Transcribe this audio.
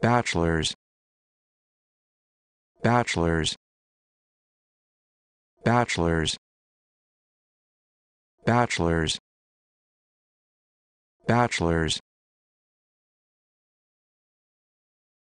bachelors bachelors bachelors bachelors bachelors